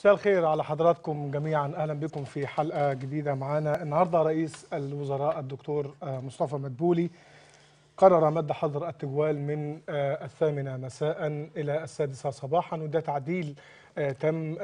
مساء الخير على حضراتكم جميعا اهلا بكم في حلقه جديده معانا النهارده رئيس الوزراء الدكتور آه، مصطفى مدبولي قرر مد حظر التجوال من آه، الثامنه مساء الى السادسه صباحا وده تعديل آه، تم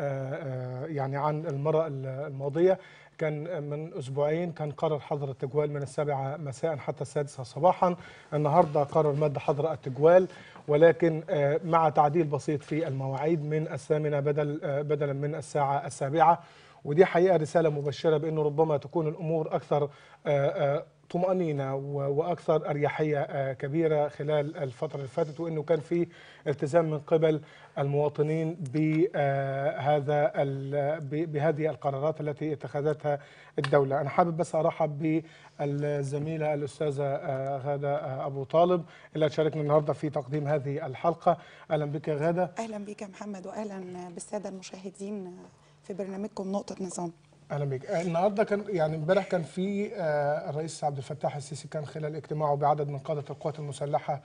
يعني عن المره الماضيه كان من اسبوعين كان قرر حظر التجوال من السابعه مساء حتى السادسه صباحا النهارده قرر مد حظر التجوال ولكن آه، مع تعديل بسيط في المواعيد من الثامنه بدل آه، بدلا من الساعه السابعه ودي حقيقه رساله مبشره بانه ربما تكون الامور اكثر آه، طمأنينة وأكثر أريحية آه، كبيرة خلال الفترة اللي فاتت وأنه كان في التزام من قبل المواطنين بهذا آه، بهذه القرارات التي اتخذتها الدولة أنا حابب بس أرحب بالزميلة الأستاذة آه، غادة أبو طالب اللي تشاركنا النهاردة في تقديم هذه الحلقة أهلا بك يا غادة أهلا بك محمد وأهلا بالسادة المشاهدين في برنامجكم نقطة نظام اهلا بيك آه، النهارده كان يعني امبارح كان في آه، الرئيس عبد الفتاح السيسي كان خلال اجتماعه بعدد من قاده القوات المسلحه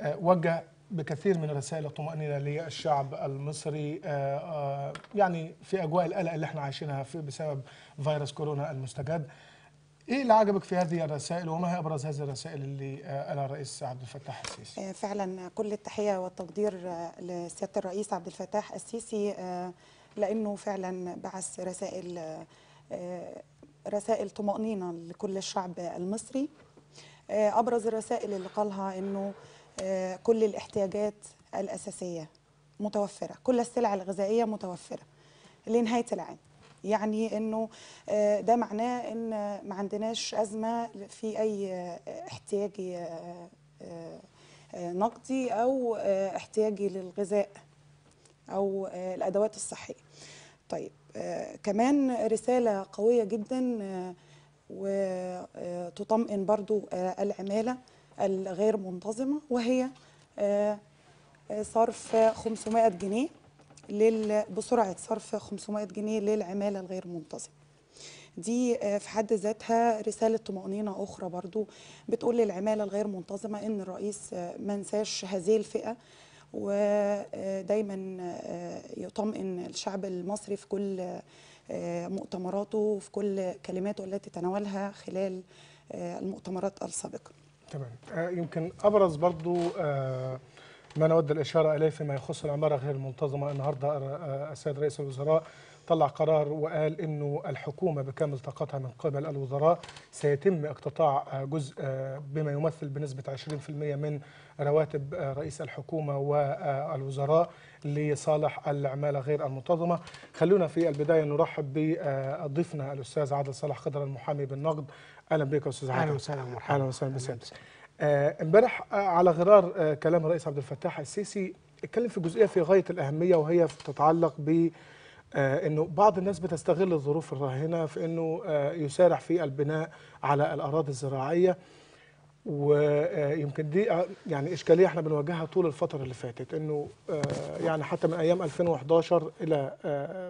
آه، وجه بكثير من الرسائل الطمأنينة للشعب المصري يعني في أجواء القلق اللي احنا عايشينها بسبب فيروس كورونا المستجد ايه اللي عجبك في هذه الرسائل وما هي ابرز هذه الرسائل اللي قالها الرئيس عبد الفتاح السيسي؟ فعلا كل التحيه والتقدير لسياده الرئيس عبد الفتاح السيسي لانه فعلا بعث رسائل آه، رسائل طمانينه لكل الشعب المصري آه، ابرز الرسائل اللي قالها انه آه، كل الاحتياجات الاساسيه متوفره كل السلع الغذائيه متوفره لنهايه العام يعني انه ده معناه ان ما عندناش ازمه في اي احتياجي نقدي او احتياجي للغذاء او آه، الادوات الصحيه طيب آه، كمان رساله قويه جدا آه، وتطمئن برضو العماله الغير منتظمه وهي صرف 500 جنيه لل... بسرعه صرف 500 جنيه للعماله الغير منتظمه دي في حد ذاتها رسالة طمأنينة أخرى برضو بتقول للعمالة الغير منتظمة إن الرئيس منساش هذه الفئة ودايما آه، يطمئن الشعب المصري في كل آه، مؤتمراته وفي كل كلماته التي تناولها خلال آه، المؤتمرات السابقة تمام يمكن أبرز برضو ما نود الإشارة إليه فيما يخص العمارة غير المنتظمة النهاردة السيد رئيس الوزراء طلع قرار وقال انه الحكومه بكامل طاقتها من قبل الوزراء سيتم اقتطاع جزء آه، بما يمثل بنسبه 20% من رواتب آه، رئيس الحكومه والوزراء لصالح العماله غير المنتظمه. خلونا في البدايه نرحب بضيفنا الاستاذ عادل صلاح خضر المحامي بالنقد. اهلا بك يا استاذ عادل. اهلا وسهلا مرحبا. اهلا وسهلا بسيادتك. آه، امبارح على غرار كلام الرئيس عبد الفتاح السيسي اتكلم في جزئيه في غايه الاهميه وهي تتعلق ب آه، انه بعض الناس بتستغل الظروف الراهنه في انه آه، يسارع في البناء على الاراضي الزراعيه ويمكن آه، دي يعني اشكاليه احنا بنواجهها طول الفتره اللي فاتت انه يعني حتى من ايام 2011 الى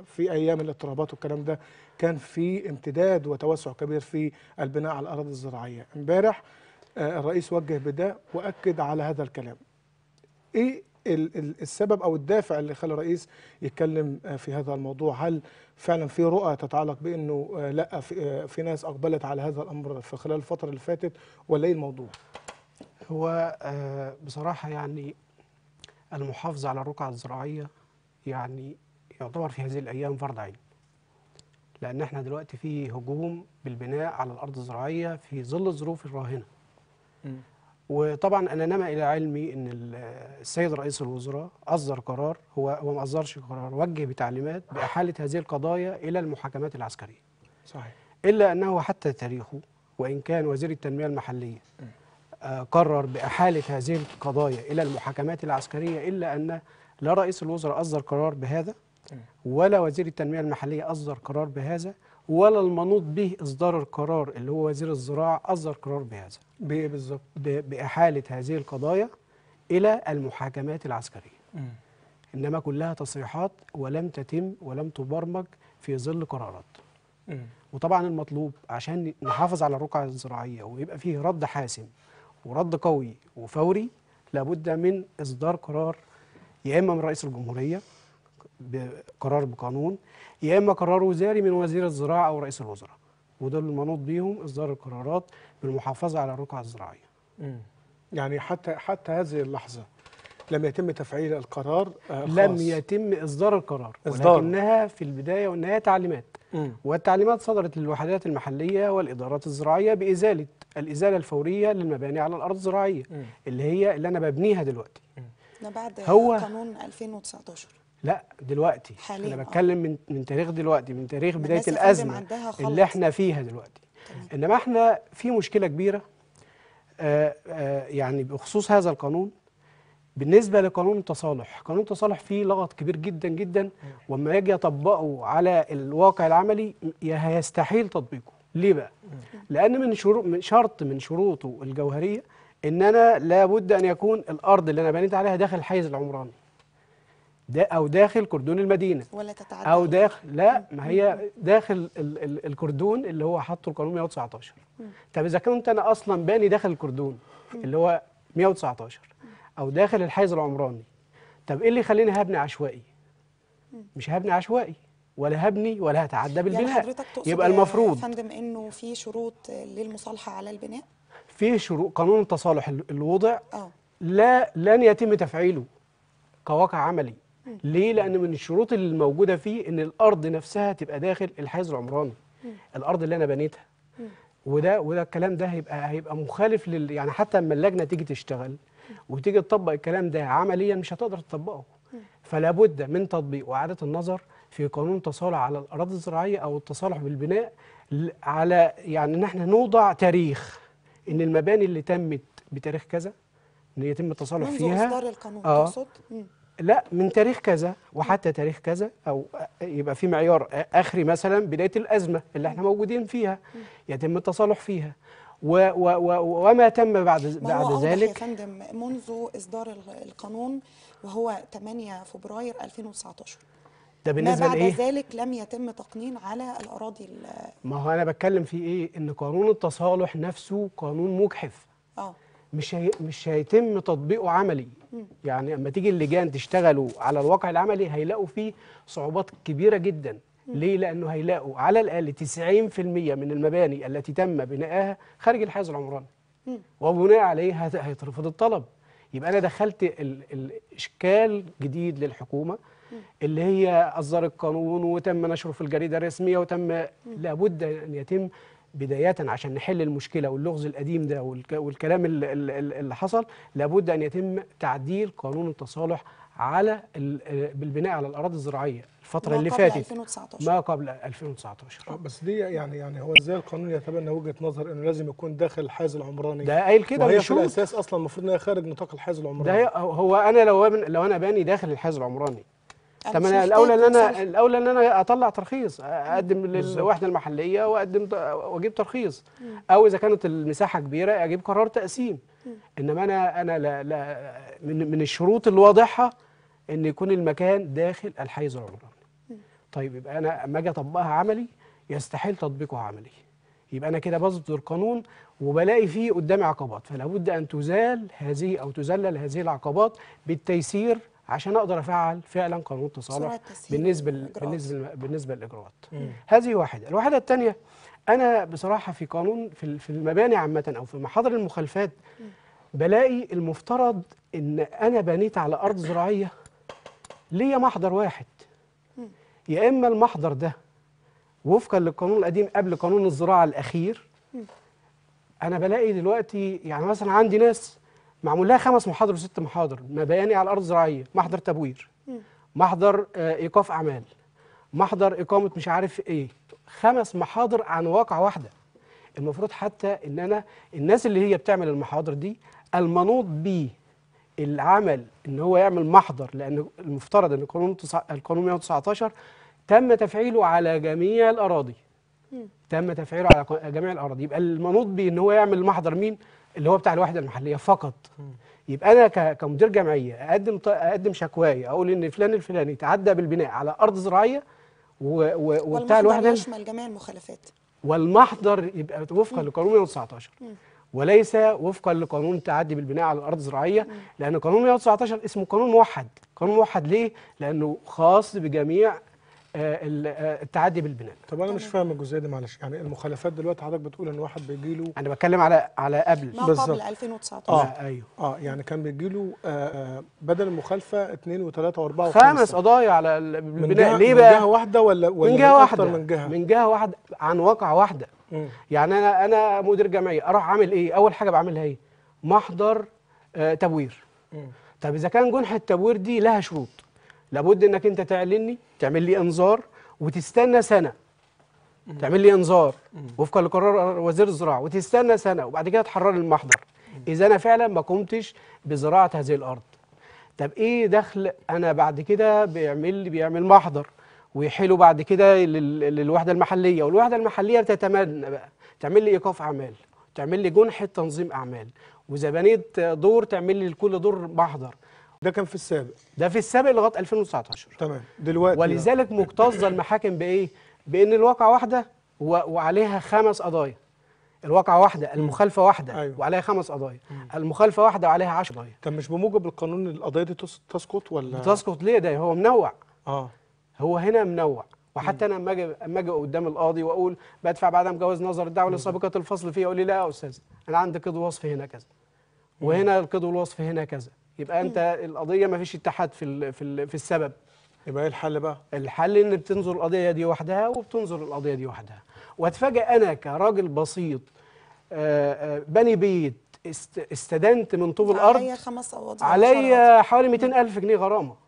في ايام الاضطرابات والكلام ده كان في امتداد وتوسع كبير في البناء على الاراضي الزراعيه امبارح الرئيس وجه بده واكد على هذا الكلام ايه السبب او الدافع اللي خلى الرئيس يتكلم آه، في هذا الموضوع هل فعلا في رؤى تتعلق بانه آه، لا آه، في ناس اقبلت على هذا الامر في خلال الفتره اللي فاتت ولا ايه الموضوع هو بصراحه يعني المحافظه على الرقعه الزراعيه يعني يعتبر في هذه الايام فرض عين لان احنا دلوقتي في هجوم بالبناء على الارض الزراعيه في ظل الظروف الراهنه وطبعا انا نما الى علمي ان السيد رئيس الوزراء اصدر قرار هو هو ما اصدرش قرار وجه بتعليمات باحاله هذه القضايا الى المحاكمات العسكريه. صحيح. الا انه حتى تاريخه وان كان وزير التنميه المحليه آه قرر باحاله هذه القضايا الى المحاكمات العسكريه الا ان لا رئيس الوزراء اصدر قرار بهذا ولا وزير التنميه المحليه اصدر قرار بهذا ولا المنوط به إصدار القرار اللي هو وزير الزراعة أصدر قرار بهذا بإيه بالظبط؟ بإحالة هذه القضايا إلى المحاكمات العسكرية م. إنما كلها تصريحات ولم تتم ولم تبرمج في ظل قرارات م. وطبعا المطلوب عشان نحافظ على الرقعة الزراعية ويبقى فيه رد حاسم ورد قوي وفوري لابد من إصدار قرار يا إما من رئيس الجمهورية بقرار بقانون يا اما قرار وزاري من وزير الزراعه او رئيس الوزراء ودول المنوط بيهم اصدار القرارات بالمحافظه على الرقعه الزراعيه. امم يعني حتى حتى هذه اللحظه لم يتم تفعيل القرار آه لم يتم اصدار القرار إصدار. ولكنها في البدايه والنهايه تعليمات مم. والتعليمات صدرت للوحدات المحليه والادارات الزراعيه بازاله الازاله الفوريه للمباني على الارض الزراعيه اللي هي اللي انا ببنيها دلوقتي. ده بعد هو قانون 2019 لا دلوقتي حاليا انا آه. بتكلم من من تاريخ دلوقتي من تاريخ بدايه الازمه اللي احنا فيها دلوقتي طيب. انما احنا في مشكله كبيره آآ آه، آآ آه، يعني بخصوص هذا القانون بالنسبه لقانون التصالح قانون التصالح فيه لغط كبير جدا جدا وما يجي يطبقه على الواقع العملي يستحيل تطبيقه ليه بقى لان من شروط من شرط من شروطه الجوهريه ان انا لابد ان يكون الارض اللي انا بنيت عليها داخل الحيز العمراني دا او داخل كردون المدينه ولا تتعدى او داخل لا ما هي داخل ال ال الكردون اللي هو حاطه القانون 119 طب اذا كنت انا اصلا باني داخل الكردون اللي هو 119 او داخل الحيز العمراني طب ايه اللي يخليني هبني عشوائي مش هبني عشوائي ولا هبني ولا هتعدى يعني بالبناء يعني حضرتك تقصد يبقى المفروض يا فندم انه في شروط للمصالحه على البناء في شروط قانون التصالح اللي وضع آه. لا لن يتم تفعيله كواقع عملي ليه لان من الشروط الموجوده فيه ان الارض نفسها تبقى داخل الحيز العمراني الارض اللي انا بنيتها وده وده الكلام ده هيبقى هيبقى مخالف لل يعني حتى لما اللجنه تيجي تشتغل وتيجي تطبق الكلام ده عمليا مش هتقدر تطبقه فلا بد من تطبيق واعاده النظر في قانون التصالح على الاراضي الزراعيه او التصالح بالبناء على يعني ان احنا نوضع تاريخ ان المباني اللي تمت بتاريخ كذا ان يتم التصالح فيها منذ اصدار القانون آه تقصد لا من تاريخ كذا وحتى تاريخ كذا او يبقى في معيار اخري مثلا بدايه الازمه اللي احنا موجودين فيها يتم التصالح فيها و و و وما تم بعد بعد هو ذلك يا فندم منذ اصدار القانون وهو 8 فبراير 2019 ده بالنسبه ما بعد لإيه؟ ذلك لم يتم تقنين على الاراضي ما هو انا بتكلم في ايه ان قانون التصالح نفسه قانون مجحف اه مش هي... مش هيتم تطبيقه عملي يعني اما تيجي اللجان تشتغلوا على الواقع العملي هيلاقوا فيه صعوبات كبيره جدا ليه لانه هيلاقوا على الاقل 90% من المباني التي تم بنائها خارج الحيز العمراني وبناء عليه هيترفض الطلب يبقى انا دخلت الاشكال جديد للحكومه اللي هي اصدر القانون وتم نشره في الجريده الرسميه وتم لابد ان يتم بداية عشان نحل المشكلة واللغز القديم ده والكلام اللي حصل لابد أن يتم تعديل قانون التصالح على آه، بالبناء على الأراضي الزراعية الفترة اللي فاتت 2019. ما قبل 2019 آه، بس دي يعني يعني هو ازاي القانون يتبنى وجهة نظر انه لازم يكون داخل الحيز العمراني ده قايل كده وهي في الاساس اصلا المفروض انها خارج نطاق الحيز العمراني ده هو انا لو لو انا باني داخل الحيز العمراني طب انا الاولى ان انا الاولى ان انا اطلع ترخيص اقدم للوحده المحليه واقدم واجيب ترخيص او اذا كانت المساحه كبيره اجيب قرار تقسيم انما انا انا لا لا من من الشروط الواضحه ان يكون المكان داخل الحيز العمراني طيب يبقى انا اما اجي اطبقها عملي يستحيل تطبيقها عملي يبقى انا كده بصدر قانون وبلاقي فيه قدامي عقبات فلابد ان تزال هذه او تذلل هذه العقبات بالتيسير عشان اقدر افعل فعلا قانون التصالح بالنسبه بالنسبه بالنسبه للاجراءات هذه واحده الواحده الثانيه انا بصراحه في قانون في في المباني عامه او في محاضر المخالفات بلاقي المفترض ان انا بنيت على ارض زراعيه ليا محضر واحد يا اما المحضر ده وفقا للقانون القديم قبل قانون الزراعه الاخير انا بلاقي دلوقتي يعني مثلا عندي ناس معمول لها خمس محاضر وست محاضر بياني على الارض الزراعيه محضر تبوير محضر آه، ايقاف اعمال محضر اقامه مش عارف ايه خمس محاضر عن واقع واحده المفروض حتى ان انا الناس اللي هي بتعمل المحاضر دي المنوط بيه العمل ان هو يعمل محضر لان المفترض ان القانون القانون 119 تم تفعيله على جميع الاراضي تم تفعيله على جميع الاراضي يبقى المنوط بيه ان هو يعمل محضر مين اللي هو بتاع الوحده المحليه فقط يبقى انا كمدير جمعيه اقدم اقدم شكواي اقول ان فلان الفلاني تعدى بالبناء على ارض زراعيه وبتاع الوحده يشمل جميع المخالفات والمحضر يبقى وفقا لقانون 119 وليس وفقا لقانون التعدي بالبناء على الارض الزراعيه لان قانون 119 اسمه قانون موحد قانون موحد ليه لانه خاص بجميع آه، آه، التعدي بالبناء طب انا مش فاهم الجزئيه دي معلش يعني المخالفات دلوقتي حضرتك بتقول ان واحد بيجي له انا بتكلم على على قبل بالظبط قبل 2019 آه. اه ايوه اه يعني كان بيجي له بدل المخالفه اثنين وثلاثه واربعه وخمسه خمس قضايا على البناء ليه بقى؟ من جهه واحده ولا ولا من جهه واحده من جهه من جهه واحده عن واقعه واحده يعني انا انا مدير جمعيه اروح عامل ايه؟ اول حاجه بعملها ايه؟ محضر آه تبوير طب اذا كان جنح التبوير دي لها شروط لابد انك انت تعلني تعمل لي انذار وتستنى سنه تعمل لي انذار وفقا لقرار وزير الزراعه وتستنى سنه وبعد كده تحرر المحضر اذا انا فعلا ما قمتش بزراعه هذه الارض طب ايه دخل انا بعد كده بيعمل بيعمل محضر ويحيله بعد كده للوحده المحليه والوحده المحليه بتتمنى بقى تعمل لي ايقاف اعمال تعمل لي جنحه تنظيم اعمال وزبانيه دور تعمل لي لكل دور محضر ده كان في السابق ده في السابق لغايه 2019 تمام دلوقتي ولذلك مكتظه المحاكم بايه بان الواقعه واحده وعليها خمس قضايا الواقعة واحدة المخالفة واحدة أيوة. وعليها خمس قضايا المخالفة واحدة وعليها 10 قضايا طب مش بموجب القانون القضايا دي تسقط ولا تسقط ليه ده هو منوع اه هو هنا منوع وحتى انا لما اجي لما اجي قدام القاضي واقول بدفع بعد ما جواز نظر الدعوه لسابقه الفصل فيه يقول لي لا يا استاذ انا عندي قيد وصف هنا كذا وهنا القيد والوصف هنا كذا يبقى انت القضيه ما فيش اتحاد في في في السبب يبقى ايه الحل بقى الحل ان بتنظر القضيه دي وحدها وبتنظر القضيه دي وحدها واتفاجئ انا كراجل بسيط آه، آه، بني بيت استدنت من طوب الارض عليا خمس اواضي عليا حوالي 200000 جنيه غرامه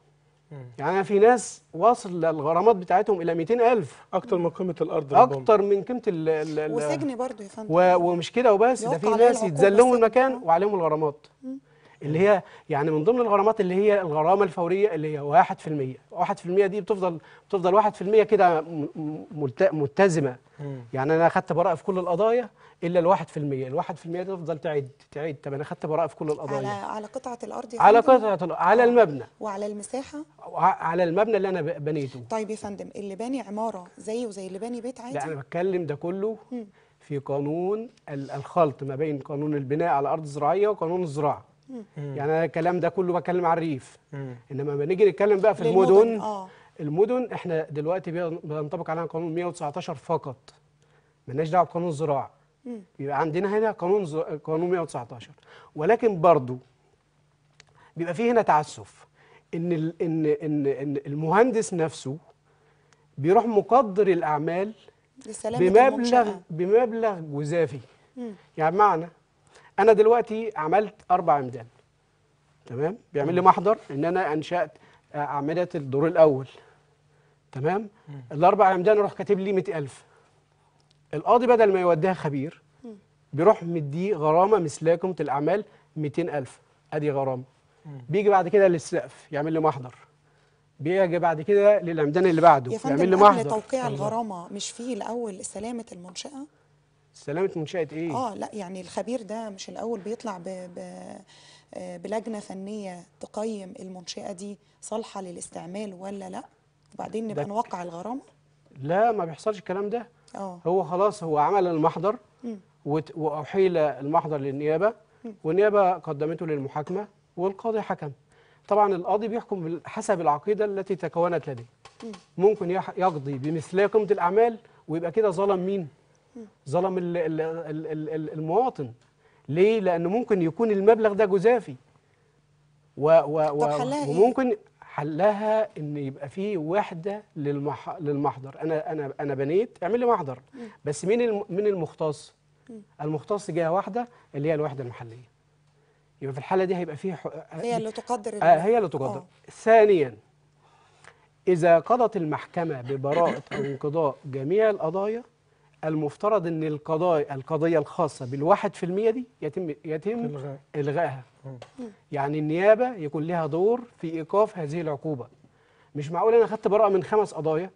يعني في ناس واصل للغرامات بتاعتهم الى 200000 اكتر من قيمه الارض اكتر من قيمه ال وسجن برضه يا فندم ومش كده وبس ده في ناس يتذلوا المكان وعليهم الغرامات مم. اللي هي يعني من ضمن الغرامات اللي هي الغرامه الفوريه اللي هي 1% 1% دي بتفضل بتفضل 1% كده ملتزمه يعني انا اخدت براءه في كل القضايا الا ال 1% ال 1% دي تفضل تعد تعد طب انا اخدت براءه في كل القضايا على على قطعه الارض على قطعه الارض على المبنى آه. وعلى المساحه على المبنى اللي انا بنيته طيب يا فندم اللي باني عماره زيه زي اللي باني بيت عادي لا انا بتكلم ده كله في قانون الخلط ما بين قانون البناء على ارض زراعيه وقانون الزراعه يعني انا الكلام ده كله بتكلم على الريف انما لما نيجي نتكلم بقى في المدن آه. المدن احنا دلوقتي بينطبق علينا قانون 119 فقط مالناش دعوه بقانون الزراعه بيبقى عندنا هنا قانون ز... قانون 119 ولكن برضو بيبقى فيه هنا تعسف ان ال... ان ان ان المهندس نفسه بيروح مقدر الاعمال بمبلغ المنشأة. بمبلغ جزافي يعني معنى انا دلوقتي عملت اربع عمدان تمام بيعمل لي محضر ان انا انشات آه، اعمده الدور الاول تمام الاربع عمدان يروح كاتب لي 100000 القاضي بدل ما يوديها خبير بيروح مديه غرامه مثل لكمه الاعمال 200000 ادي غرامه بيجي بعد كده للسقف يعمل لي محضر بيجي بعد كده للعمدان اللي بعده يعمل لي محضر يا فندم توقيع الغرامه مش فيه الاول سلامه المنشاه سلامه منشاه ايه اه لا يعني الخبير ده مش الاول بيطلع ب, ب... آه، بلجنه فنيه تقيم المنشاه دي صالحه للاستعمال ولا لا وبعدين نبقى نوقع الغرامه لا ما بيحصلش الكلام ده أوه. هو خلاص هو عمل المحضر واحيل المحضر للنيابه والنيابه قدمته للمحاكمه والقاضي حكم طبعا القاضي بيحكم حسب العقيده التي تكونت لديه ممكن يقضي بمثليه قيمه الاعمال ويبقى كده ظلم مين ظلم المواطن ليه لان ممكن يكون المبلغ ده جزافي و و و وممكن إيه؟ حلها ان يبقى في وحده للمح... للمحضر انا انا انا بنيت اعمل لي محضر بس مين الم... مين المختص المختص جهه واحده اللي هي الوحده المحليه يبقى في الحاله دي هيبقى فيه هي اللي تقدر آه هي اللي تقدر أوه. ثانيا إذا قضت المحكمة ببراءة أو انقضاء جميع القضايا المفترض ان القضايا القضيه الخاصه بال1% دي يتم يتم الغاء. الغائها يعني النيابه يكون لها دور في ايقاف هذه العقوبه مش معقول انا اخذت براءه من خمس قضايا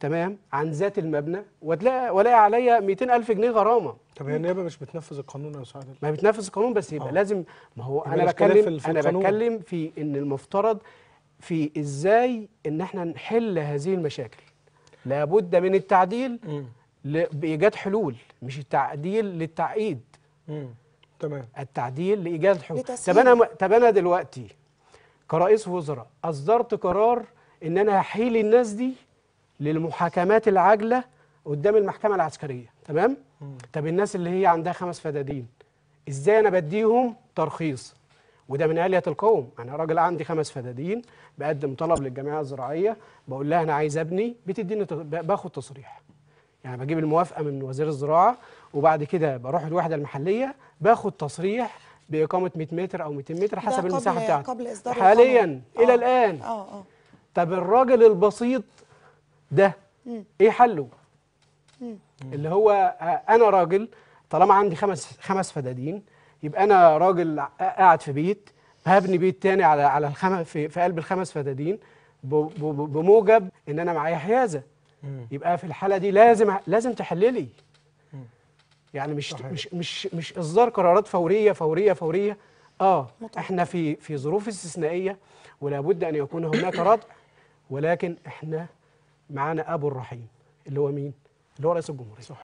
تمام عن ذات المبنى وتلاقي ولاقي عليا 200000 جنيه غرامه طب هي النيابه مش بتنفذ القانون يا سعاد ما بتنفذ القانون بس يبقى أوه. لازم ما هو انا بتكلم انا القانون. بتكلم في ان المفترض في ازاي ان احنا نحل هذه المشاكل لابد من التعديل م. لايجاد حلول مش التعديل للتعقيد امم تمام التعديل لايجاد حلول طب انا طب انا دلوقتي كرئيس وزراء اصدرت قرار ان انا هحيل الناس دي للمحاكمات العاجله قدام المحكمه العسكريه تمام طب الناس اللي هي عندها خمس فدادين ازاي انا بديهم ترخيص وده من آلية القوم أنا راجل عندي خمس فدادين بقدم طلب للجمعية الزراعية بقول لها أنا عايز أبني بتديني باخد تصريح يعني بجيب الموافقه من وزير الزراعه وبعد كده بروح الوحده المحليه باخد تصريح باقامه 100 متر او 200 متر حسب المساحه بتاعتي قبل اصدار حاليا آه. الى الان اه اه طب الراجل البسيط ده م. ايه حله م. اللي هو آه، انا راجل طالما عندي خمس خمس فدادين يبقى انا راجل قاعد في بيت هبني بيت تاني على على الخم... في, في قلب الخمس فدادين بموجب ان انا معايا حيازه يبقى في الحاله دي لازم لازم تحللي يعني مش صحيح. مش مش مش اصدار قرارات فوريه فوريه فوريه اه مطلع. احنا في في ظروف استثنائيه ولا بد ان يكون هناك ردع ولكن احنا معانا ابو الرحيم اللي هو مين اللي هو رئيس الجمهوريه صح.